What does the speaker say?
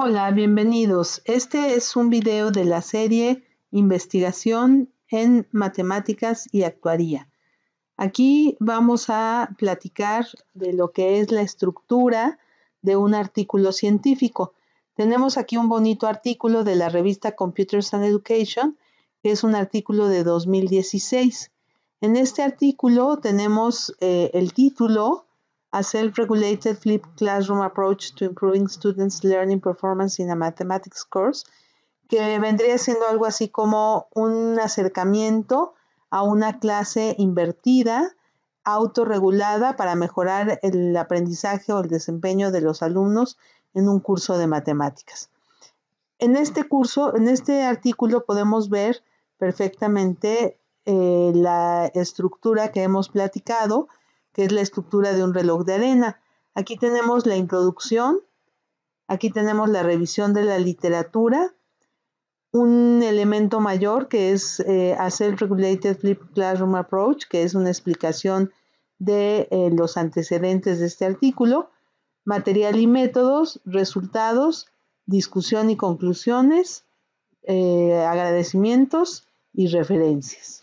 Hola, bienvenidos. Este es un video de la serie Investigación en Matemáticas y Actuaría. Aquí vamos a platicar de lo que es la estructura de un artículo científico. Tenemos aquí un bonito artículo de la revista Computers and Education, que es un artículo de 2016. En este artículo tenemos eh, el título a self-regulated flipped classroom approach to improving students' learning performance in a mathematics course, que vendría siendo algo así como un acercamiento a una clase invertida, autorregulada para mejorar el aprendizaje o el desempeño de los alumnos en un curso de matemáticas. En este curso, en este artículo podemos ver perfectamente eh, la estructura que hemos platicado, que es la estructura de un reloj de arena. Aquí tenemos la introducción, aquí tenemos la revisión de la literatura, un elemento mayor que es eh, a Self-Regulated Flip Classroom Approach, que es una explicación de eh, los antecedentes de este artículo, material y métodos, resultados, discusión y conclusiones, eh, agradecimientos y referencias.